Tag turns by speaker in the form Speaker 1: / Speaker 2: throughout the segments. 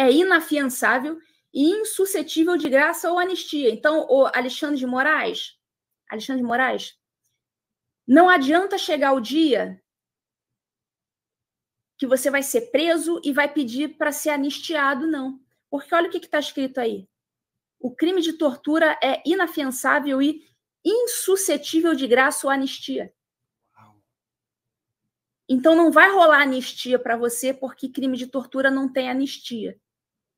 Speaker 1: é inafiançável e insuscetível de graça ou anistia. Então, o Alexandre de Moraes, Alexandre de Moraes, não adianta chegar o dia que você vai ser preso e vai pedir para ser anistiado, não. Porque olha o que está escrito aí. O crime de tortura é inafiançável e insuscetível de graça ou anistia. Então não vai rolar anistia para você porque crime de tortura não tem anistia.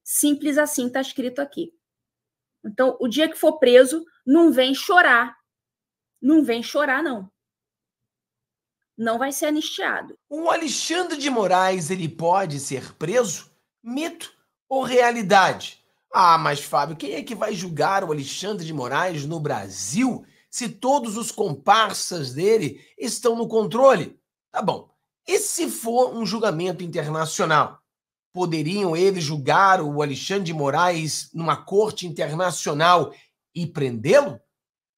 Speaker 1: Simples assim está escrito aqui. Então, o dia que for preso, não vem chorar. Não vem chorar, não. Não vai ser anistiado.
Speaker 2: O Alexandre de Moraes, ele pode ser preso? Mito ou realidade? Ah, mas Fábio, quem é que vai julgar o Alexandre de Moraes no Brasil se todos os comparsas dele estão no controle? Tá bom. E se for um julgamento internacional? Poderiam eles julgar o Alexandre de Moraes numa corte internacional e prendê-lo?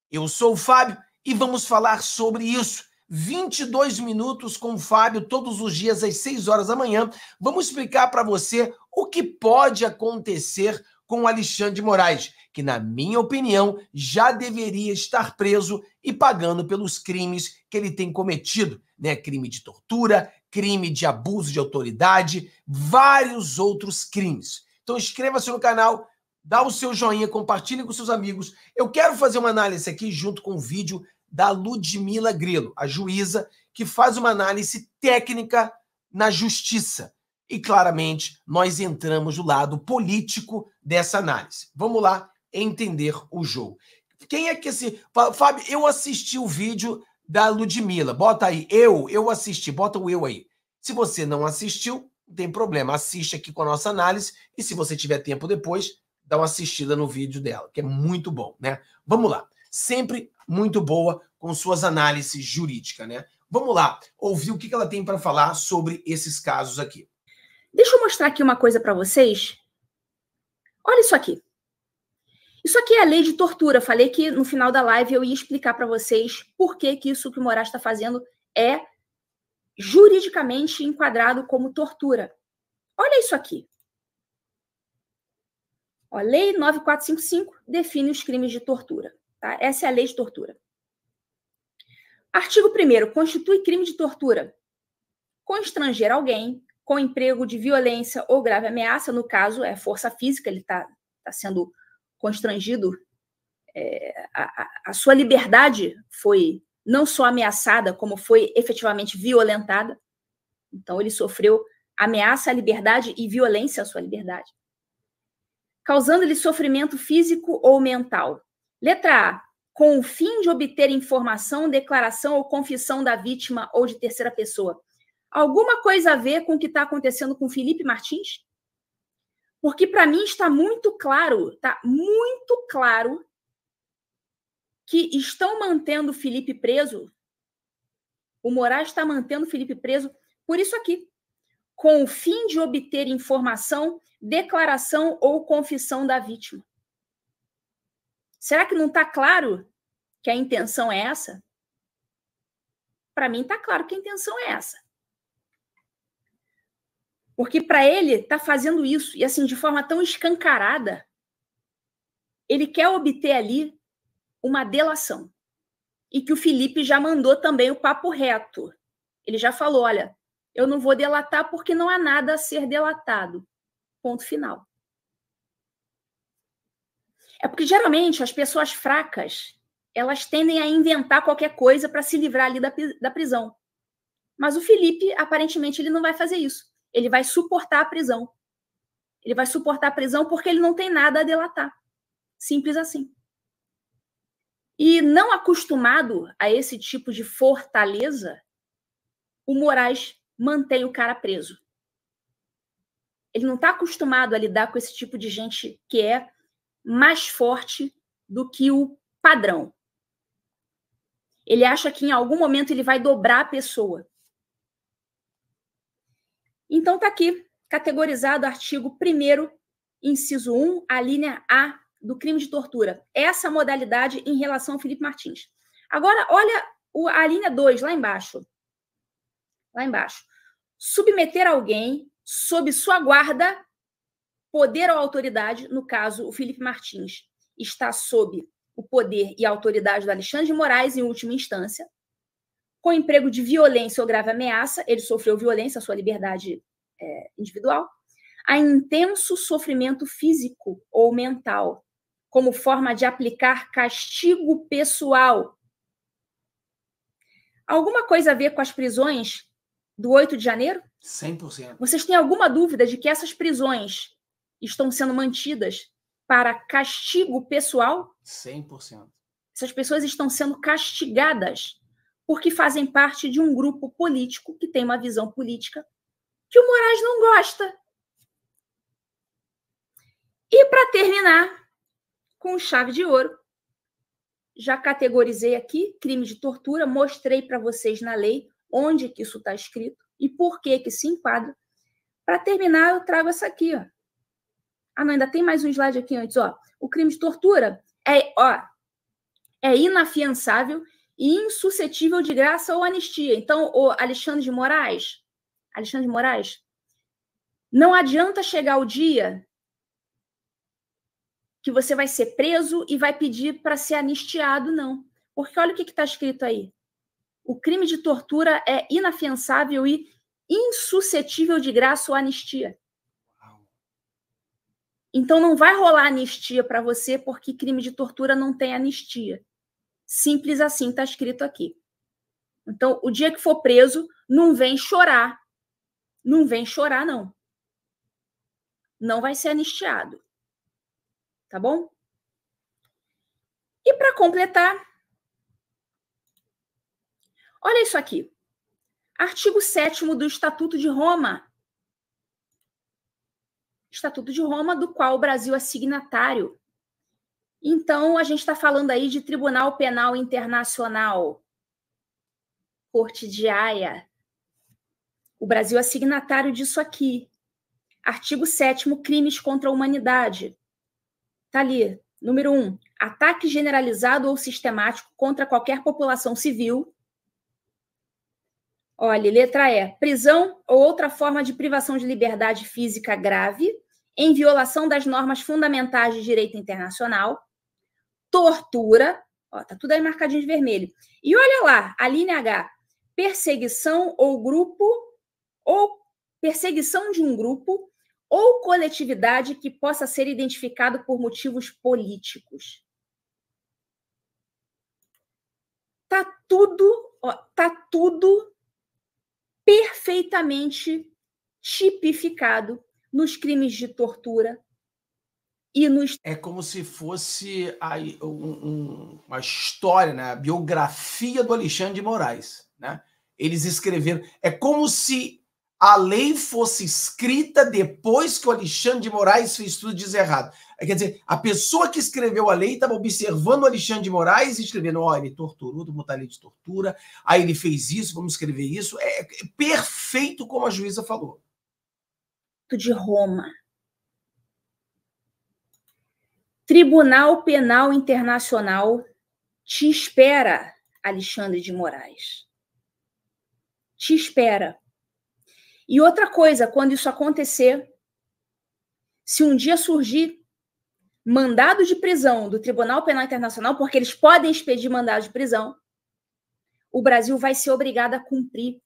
Speaker 2: Eu sou o Fábio e vamos falar sobre isso. 22 minutos com o Fábio todos os dias às 6 horas da manhã. Vamos explicar para você o que pode acontecer com o Alexandre de Moraes, que, na minha opinião, já deveria estar preso e pagando pelos crimes que ele tem cometido, né? Crime de tortura, crime de abuso de autoridade, vários outros crimes. Então inscreva-se no canal, dá o seu joinha, compartilhe com seus amigos. Eu quero fazer uma análise aqui junto com o vídeo da Ludmila Grilo, a juíza que faz uma análise técnica na justiça. E claramente nós entramos do lado político dessa análise. Vamos lá entender o jogo. Quem é que esse. Fábio, eu assisti o vídeo da Ludmilla. Bota aí, eu, eu assisti, bota o eu aí. Se você não assistiu, não tem problema. Assiste aqui com a nossa análise e se você tiver tempo depois, dá uma assistida no vídeo dela, que é muito bom, né? Vamos lá. Sempre muito boa com suas análises jurídicas, né? Vamos lá, ouvir o que ela tem para falar sobre esses casos aqui.
Speaker 1: Deixa eu mostrar aqui uma coisa para vocês Olha isso aqui. Isso aqui é a lei de tortura. Falei que no final da live eu ia explicar para vocês por que, que isso que o Moraes está fazendo é juridicamente enquadrado como tortura. Olha isso aqui. A lei 9455 define os crimes de tortura. Tá? Essa é a lei de tortura. Artigo 1 constitui crime de tortura constranger alguém com emprego de violência ou grave ameaça, no caso é força física, ele está tá sendo constrangido, é, a, a, sua liberdade foi não só ameaçada, como foi efetivamente violentada. Então, ele sofreu ameaça à liberdade e violência à sua liberdade, causando-lhe sofrimento físico ou mental. Letra A. Com o fim de obter informação, declaração ou confissão da vítima ou de terceira pessoa alguma coisa a ver com o que está acontecendo com Felipe Martins? Porque para mim está muito claro, está muito claro que estão mantendo Felipe preso. O Moraes está mantendo Felipe preso por isso aqui, com o fim de obter informação, declaração ou confissão da vítima. Será que não está claro que a intenção é essa? Para mim está claro que a intenção é essa. Porque para ele tá fazendo isso e assim de forma tão escancarada, ele quer obter ali uma delação. E que o Felipe já mandou também o papo reto. Ele já falou, olha, eu não vou delatar porque não há nada a ser delatado. Ponto final. É porque geralmente as pessoas fracas, elas tendem a inventar qualquer coisa para se livrar ali da, da prisão. Mas o Felipe, aparentemente, ele não vai fazer isso ele vai suportar a prisão. Ele vai suportar a prisão porque ele não tem nada a delatar. Simples assim. E não acostumado a esse tipo de fortaleza, o Moraes mantém o cara preso. Ele não está acostumado a lidar com esse tipo de gente que é mais forte do que o padrão. Ele acha que em algum momento ele vai dobrar a pessoa. Então, está aqui, categorizado o artigo 1 inciso 1, a linha A do crime de tortura. Essa modalidade em relação ao Felipe Martins. Agora, olha a linha 2, lá embaixo. Lá embaixo. Submeter alguém sob sua guarda, poder ou autoridade, no caso, o Felipe Martins está sob o poder e a autoridade do Alexandre de Moraes, em última instância, com emprego de violência ou grave ameaça, ele sofreu violência à sua liberdade é, individual, a intenso sofrimento físico ou mental, como forma de aplicar castigo pessoal. Alguma coisa a ver com as prisões do 8 de janeiro? 100%. Vocês têm alguma dúvida de que essas prisões estão sendo mantidas para castigo pessoal?
Speaker 2: 100%.
Speaker 1: Essas pessoas estão sendo castigadas porque fazem parte de um grupo político que tem uma visão política que o Moraes não gosta. E para terminar, com chave de ouro, já categorizei aqui crime de tortura, mostrei para vocês na lei onde que isso está escrito e por que que se enquadra. Para terminar, eu trago essa aqui, ó. Ah, não, ainda tem mais um slide aqui antes, ó. O crime de tortura é, ó, é inafiançável insuscetível de graça ou anistia. Então, o Alexandre de Moraes, Alexandre de Moraes, não adianta chegar o dia que você vai ser preso e vai pedir para ser anistiado, não. Porque olha o que está escrito aí. O crime de tortura é inafiançável e insuscetível de graça ou anistia. Então não vai rolar anistia para você porque crime de tortura não tem anistia. Simples assim está escrito aqui. Então, o dia que for preso, não vem chorar. Não vem chorar, não. Não vai ser anistiado. Tá bom? E para completar, olha isso aqui. Artigo 7 do Estatuto de Roma. Estatuto de Roma, do qual o Brasil é signatário. Então, a gente está falando aí de Tribunal Penal Internacional, Corte de Haia. O Brasil é signatário disso aqui. Artigo 7 crimes contra a humanidade. Está ali. Número 1, um, ataque generalizado ou sistemático contra qualquer população civil. Olha, letra E, prisão ou outra forma de privação de liberdade física grave em violação das normas fundamentais de direito internacional tortura, ó, tá tudo aí marcadinho de vermelho. E olha lá, a linha H, perseguição ou grupo, ou perseguição de um grupo ou coletividade que possa ser identificado por motivos políticos. Tá tudo, ó, tá tudo perfeitamente tipificado nos crimes de tortura, e nos... É como se fosse a, um, uma
Speaker 2: história, né? a biografia do Alexandre de Moraes. Né? Eles escreveram. É como se a lei fosse escrita depois que o Alexandre de Moraes fez tudo de errado. É, quer dizer, a pessoa que escreveu a lei estava observando o Alexandre de Moraes e escrevendo: ó, oh, ele é torturou, vou botar lei de tortura, aí ele fez isso, vamos escrever isso. É, é perfeito como a juíza falou. De Roma
Speaker 1: Tribunal Penal Internacional te espera, Alexandre de Moraes. Te espera. E outra coisa, quando isso acontecer, se um dia surgir mandado de prisão do Tribunal Penal Internacional, porque eles podem expedir mandado de prisão, o Brasil vai ser obrigado a cumprir,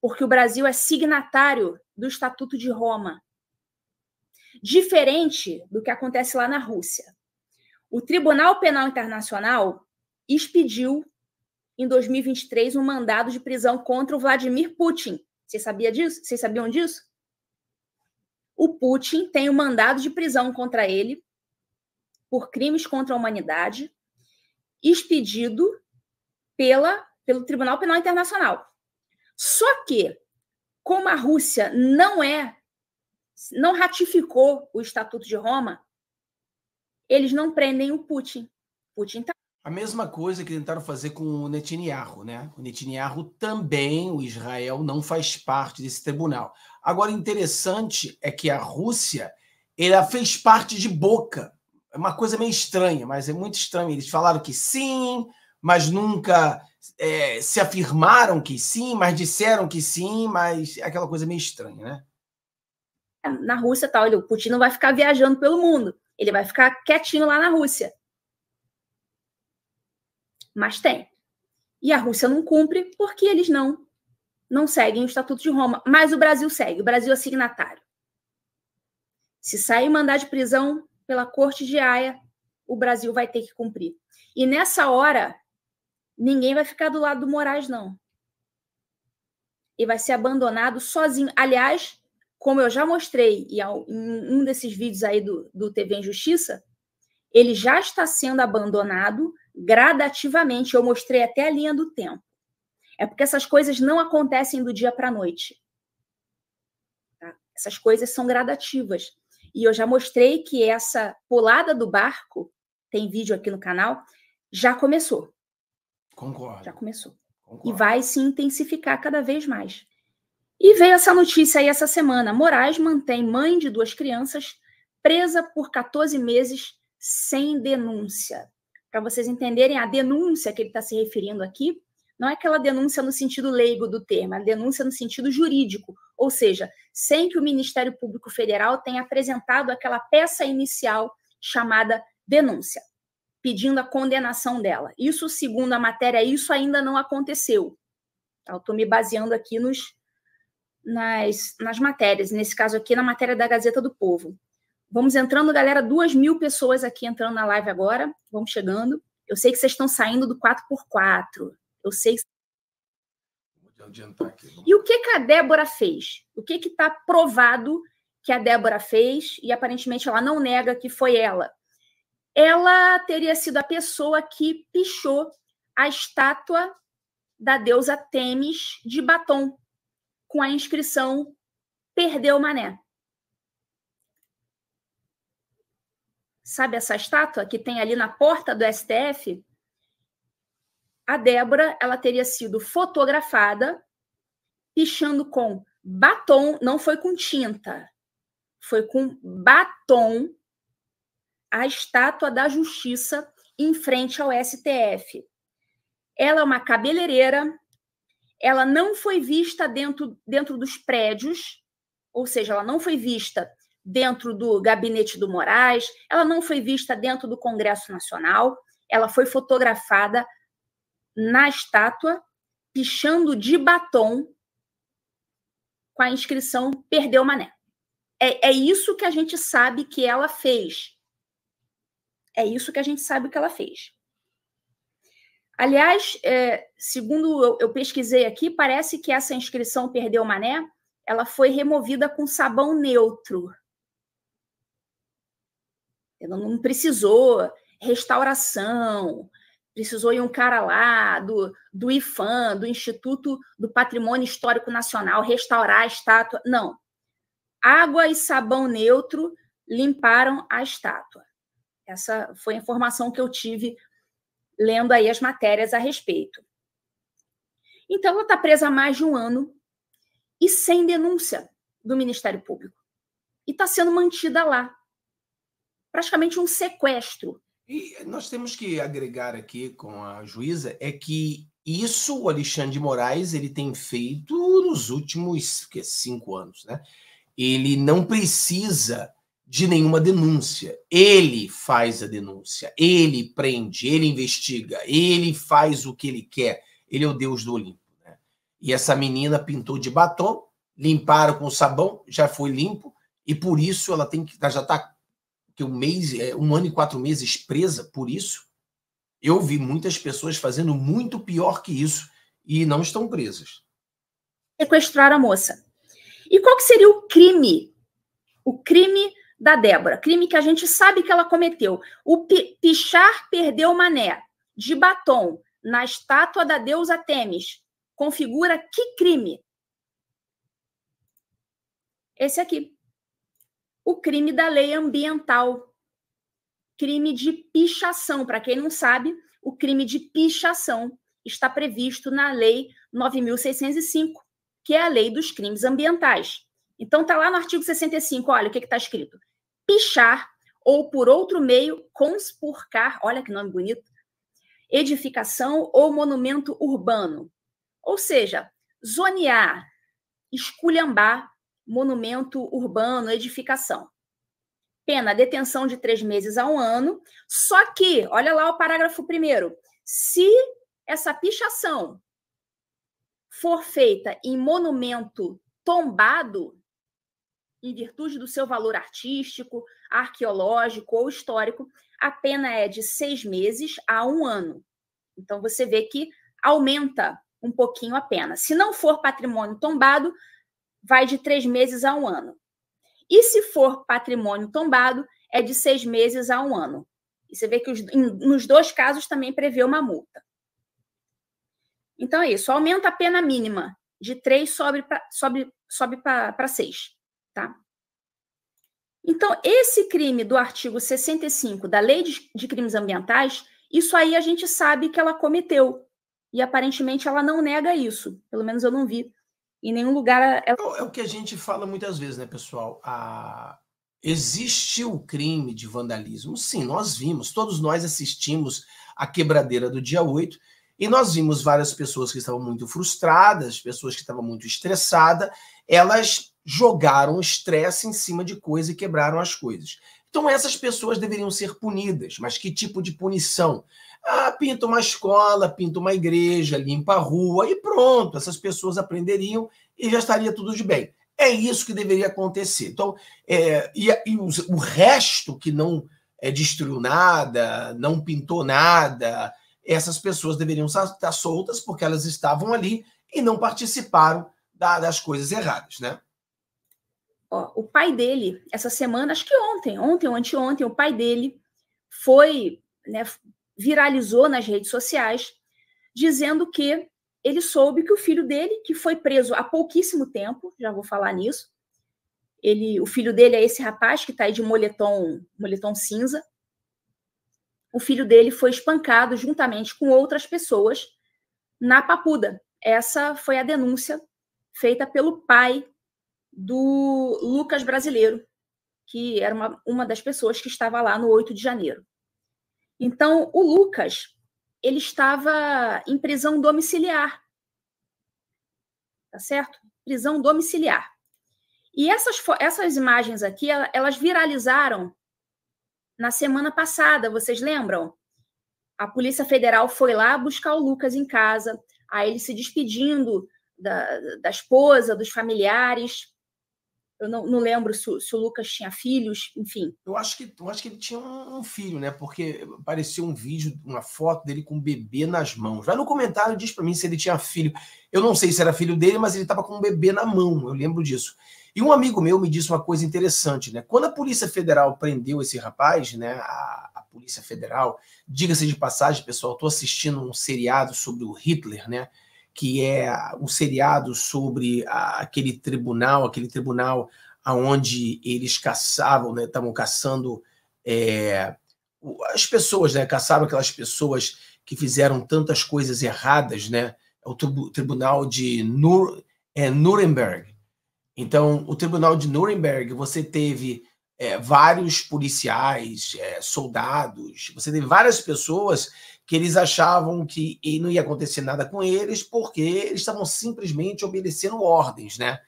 Speaker 1: porque o Brasil é signatário do Estatuto de Roma diferente do que acontece lá na Rússia. O Tribunal Penal Internacional expediu, em 2023, um mandado de prisão contra o Vladimir Putin. Vocês, sabia disso? Vocês sabiam disso? O Putin tem um mandado de prisão contra ele por crimes contra a humanidade, expedido pela, pelo Tribunal Penal Internacional. Só que, como a Rússia não é não ratificou o Estatuto de Roma, eles não prendem o Putin. Putin tá a mesma
Speaker 2: coisa que tentaram fazer com o Netanyahu, né? O Netanyahu também, o Israel não faz parte desse tribunal. Agora, interessante é que a Rússia, ela fez parte de boca. É uma coisa meio estranha, mas é muito estranho. Eles falaram que sim, mas nunca é, se afirmaram que sim, mas disseram que
Speaker 1: sim, mas é aquela coisa meio estranha, né? na Rússia tal. Ele, o Putin não vai ficar viajando pelo mundo. Ele vai ficar quietinho lá na Rússia. Mas tem. E a Rússia não cumpre porque eles não não seguem o Estatuto de Roma. Mas o Brasil segue. O Brasil é signatário. Se sair mandado de prisão pela Corte de Haia, o Brasil vai ter que cumprir. E nessa hora, ninguém vai ficar do lado do Moraes, não. E vai ser abandonado sozinho. Aliás, como eu já mostrei em um desses vídeos aí do, do TV em Justiça, ele já está sendo abandonado gradativamente. Eu mostrei até a linha do tempo. É porque essas coisas não acontecem do dia para a noite. Tá? Essas coisas são gradativas. E eu já mostrei que essa pulada do barco, tem vídeo aqui no canal, já começou. Concordo. Já começou. Concordo. E vai se intensificar cada vez mais. E veio essa notícia aí essa semana. Moraes mantém mãe de duas crianças presa por 14 meses sem denúncia. Para vocês entenderem a denúncia que ele está se referindo aqui, não é aquela denúncia no sentido leigo do termo, é denúncia no sentido jurídico, ou seja, sem que o Ministério Público Federal tenha apresentado aquela peça inicial chamada denúncia, pedindo a condenação dela. Isso, segundo a matéria, isso ainda não aconteceu. Tá? estou me baseando aqui nos nas, nas matérias, nesse caso aqui, na matéria da Gazeta do Povo. Vamos entrando, galera, duas mil pessoas aqui entrando na live agora, vamos chegando. Eu sei que vocês estão saindo do 4x4, eu sei que... E o que, que a Débora fez? O que está provado que a Débora fez, e aparentemente ela não nega que foi ela. Ela teria sido a pessoa que pichou a estátua da deusa Temis de batom, com a inscrição Perdeu Mané. Sabe essa estátua que tem ali na porta do STF? A Débora, ela teria sido fotografada pichando com batom, não foi com tinta, foi com batom a estátua da justiça em frente ao STF. Ela é uma cabeleireira, ela não foi vista dentro, dentro dos prédios, ou seja, ela não foi vista dentro do gabinete do Moraes, ela não foi vista dentro do Congresso Nacional, ela foi fotografada na estátua, pichando de batom com a inscrição Perdeu Mané. É, é isso que a gente sabe que ela fez. É isso que a gente sabe que ela fez. Aliás, é, segundo eu, eu, pesquisei aqui, parece que essa inscrição Perdeu Mané, ela foi removida com sabão neutro. Ela não precisou restauração, precisou ir um cara lá do, do IFAM, do Instituto do Patrimônio Histórico Nacional, restaurar a estátua. Não. Água e sabão neutro limparam a estátua. Essa foi a informação que eu tive lendo aí as matérias a respeito. Então, ela está presa há mais de um ano e sem denúncia do Ministério Público. E está sendo mantida lá. Praticamente um sequestro.
Speaker 2: E nós temos que agregar aqui com a juíza é que isso o Alexandre de Moraes ele tem feito nos últimos que, cinco anos, né? Ele não precisa de nenhuma denúncia. Ele faz a denúncia, ele prende, ele investiga, ele faz o que ele quer. Ele é o Deus do Olimpo. Né? E essa menina pintou de batom, limparam com sabão, já foi limpo, e por isso ela tem que ela já está que um mês, é, um ano e quatro meses presa por isso. Eu vi muitas pessoas fazendo muito pior que isso e não estão presas.
Speaker 1: Sequestrar a moça. E qual que seria o crime? O crime da Débora. Crime que a gente sabe que ela cometeu. O Pichar perdeu Mané de batom na estátua da deusa Temis. Configura que crime? Esse aqui. O crime da lei ambiental. Crime de pichação. Para quem não sabe, o crime de pichação está previsto na lei 9605, que é a lei dos crimes ambientais. Então, está lá no artigo 65, olha o que está escrito pichar ou por outro meio conspurcar, olha que nome bonito, edificação ou monumento urbano. Ou seja, zonear, esculhambar monumento urbano, edificação. Pena, detenção de três meses a um ano. Só que, olha lá o parágrafo primeiro, se essa pichação for feita em monumento tombado, em virtude do seu valor artístico, arqueológico ou histórico, a pena é de seis meses a um ano. Então, você vê que aumenta um pouquinho a pena. Se não for patrimônio tombado, vai de três meses a um ano. E se for patrimônio tombado, é de seis meses a um ano. E você vê que os, em, nos dois casos também prevê uma multa. Então é isso, aumenta a pena mínima de três sobe para sobe, sobe seis tá? Então, esse crime do artigo 65 da Lei de, de Crimes Ambientais, isso aí a gente sabe que ela cometeu. E aparentemente ela não nega isso. Pelo menos eu não vi em nenhum lugar. Ela... É
Speaker 2: o que a gente fala muitas vezes, né, pessoal? A... Existe o crime de vandalismo? Sim, nós vimos, todos nós assistimos a quebradeira do dia 8 e nós vimos várias pessoas que estavam muito frustradas, pessoas que estavam muito estressadas, elas jogaram estresse em cima de coisa e quebraram as coisas. Então essas pessoas deveriam ser punidas, mas que tipo de punição? Ah, pinta uma escola, pinta uma igreja, limpa a rua e pronto, essas pessoas aprenderiam e já estaria tudo de bem. É isso que deveria acontecer. Então, é, e, e o resto que não é, destruiu nada, não pintou nada, essas pessoas deveriam estar soltas porque elas estavam ali e não participaram da, das coisas erradas, né?
Speaker 1: Ó, o pai dele, essa semana, acho que ontem, ontem ou anteontem, o pai dele foi, né, viralizou nas redes sociais, dizendo que ele soube que o filho dele, que foi preso há pouquíssimo tempo, já vou falar nisso, ele, o filho dele é esse rapaz que está aí de moletom, moletom cinza, o filho dele foi espancado juntamente com outras pessoas na Papuda. Essa foi a denúncia feita pelo pai do Lucas brasileiro, que era uma, uma das pessoas que estava lá no 8 de janeiro. Então, o Lucas, ele estava em prisão domiciliar. Tá certo? Prisão domiciliar. E essas, essas imagens aqui, elas viralizaram na semana passada, vocês lembram? A Polícia Federal foi lá buscar o Lucas em casa, Aí ele se despedindo da, da esposa, dos familiares. Eu não, não lembro se, se, o Lucas tinha filhos, enfim. Eu
Speaker 2: acho que, eu acho que ele tinha um filho, né? Porque apareceu um vídeo, uma foto dele com um bebê nas mãos. Vai no comentário diz para mim se ele tinha filho. Eu não sei se era filho dele, mas ele estava com um bebê na mão, eu lembro disso. E um amigo meu me disse uma coisa interessante, né? Quando a Polícia Federal prendeu esse rapaz, né? A, a Polícia Federal, diga-se de passagem, pessoal, estou assistindo um seriado sobre o Hitler, né? que é o seriado sobre aquele tribunal, aquele tribunal aonde eles caçavam, né? Estavam caçando é, as pessoas, né? Caçavam aquelas pessoas que fizeram tantas coisas erradas, né? O tribunal de Nur, é, Nuremberg. Então, o tribunal de Nuremberg, você teve é, vários policiais, é, soldados, você teve várias pessoas que eles achavam que não ia acontecer nada com eles porque eles estavam simplesmente obedecendo ordens, né?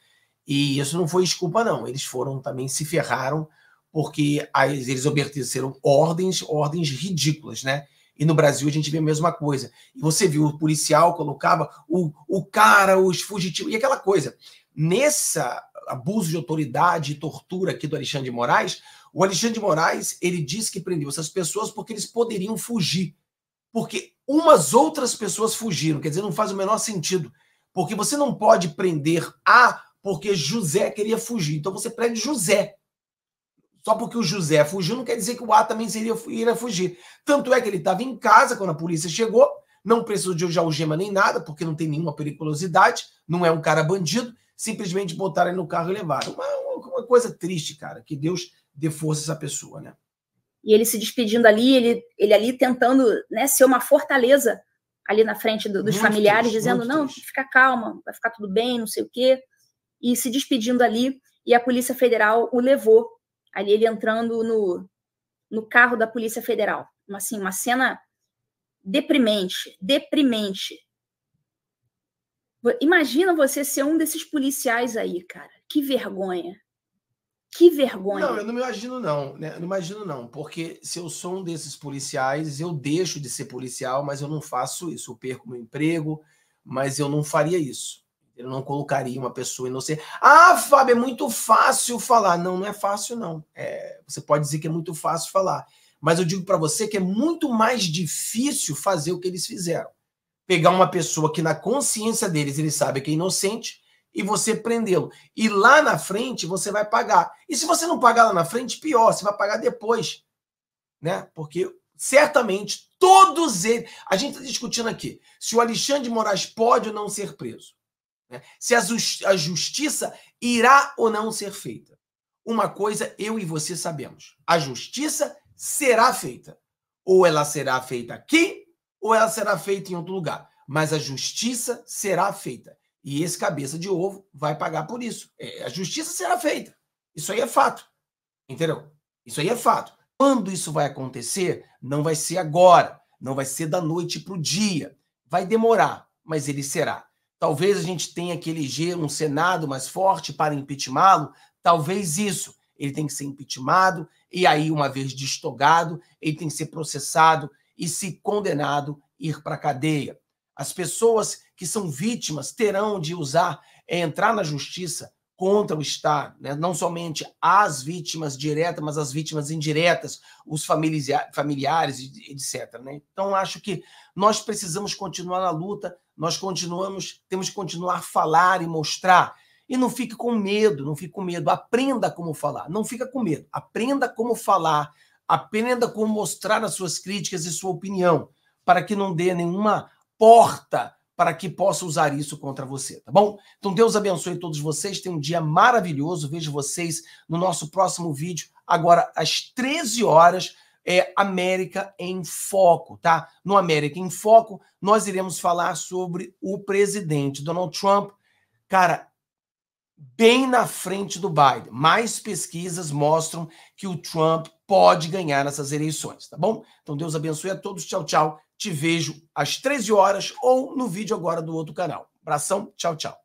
Speaker 2: E isso não foi desculpa, não. Eles foram também se ferraram porque as, eles obedeceram ordens, ordens ridículas, né? E no Brasil a gente vê a mesma coisa. E você viu, o policial colocava o, o cara, os fugitivos, e aquela coisa. Nessa abuso de autoridade e tortura aqui do Alexandre de Moraes, o Alexandre de Moraes ele disse que prendeu essas pessoas porque eles poderiam fugir porque umas outras pessoas fugiram. Quer dizer, não faz o menor sentido. Porque você não pode prender A porque José queria fugir. Então você prende José. Só porque o José fugiu não quer dizer que o A também seria, iria fugir. Tanto é que ele estava em casa quando a polícia chegou, não precisou de algema nem nada, porque não tem nenhuma periculosidade, não é um cara bandido, simplesmente botaram ele no carro e levaram. Uma, uma coisa triste, cara, que Deus dê força a essa pessoa, né?
Speaker 1: e ele se despedindo ali, ele, ele ali tentando né, ser uma fortaleza ali na frente do, dos familiares, dizendo: monstros. não, fica calma, vai ficar tudo bem, não sei o quê, e se despedindo ali, e a Polícia Federal o levou, ali ele entrando no, no carro da Polícia Federal. Uma, então, assim, uma cena deprimente, deprimente. Imagina você ser um desses policiais aí, cara, que vergonha. Que vergonha. Não, eu
Speaker 2: não me imagino, não. Né? não imagino, não. Porque se eu sou um desses policiais, eu deixo de ser policial, mas eu não faço isso. Eu perco meu emprego, mas eu não faria isso. Eu não colocaria uma pessoa inocente. Ah, Fábio, é muito fácil falar. Não, não é fácil, não. É, você pode dizer que é muito fácil falar. Mas eu digo para você que é muito mais difícil fazer o que eles fizeram. Pegar uma pessoa que na consciência deles eles sabem que é inocente e você prendê-lo. E lá na frente você vai pagar. E se você não pagar lá na frente, pior, você vai pagar depois. Né? Porque certamente todos eles. A gente está discutindo aqui se o Alexandre de Moraes pode ou não ser preso. Né? Se a, a justiça irá ou não ser feita. Uma coisa eu e você sabemos: a justiça será feita. Ou ela será feita aqui, ou ela será feita em outro lugar. Mas a justiça será feita. E esse cabeça de ovo vai pagar por isso. É, a justiça será feita. Isso aí é fato. Entendeu? Isso aí é fato. Quando isso vai acontecer, não vai ser agora, não vai ser da noite para o dia. Vai demorar, mas ele será. Talvez a gente tenha que eleger um Senado mais forte para impeachmá-lo, talvez isso. Ele tem que ser impeachmado, e aí, uma vez destogado, ele tem que ser processado e, se condenado, ir para a cadeia. As pessoas que são vítimas terão de usar, é, entrar na justiça contra o Estado, né? não somente as vítimas diretas, mas as vítimas indiretas, os familiares, etc. Né? Então, acho que nós precisamos continuar na luta, nós continuamos, temos que continuar a falar e mostrar. E não fique com medo, não fique com medo, aprenda como falar, não fica com medo, aprenda como falar, aprenda como mostrar as suas críticas e sua opinião, para que não dê nenhuma porta para que possa usar isso contra você, tá bom? Então Deus abençoe todos vocês, tenha um dia maravilhoso, vejo vocês no nosso próximo vídeo, agora às 13 horas, é América em Foco, tá? No América em Foco, nós iremos falar sobre o presidente Donald Trump, cara, bem na frente do Biden. Mais pesquisas mostram que o Trump pode ganhar nessas eleições, tá bom? Então Deus abençoe a todos, tchau, tchau. Te vejo às 13 horas ou no vídeo agora do outro canal. Abração, tchau, tchau.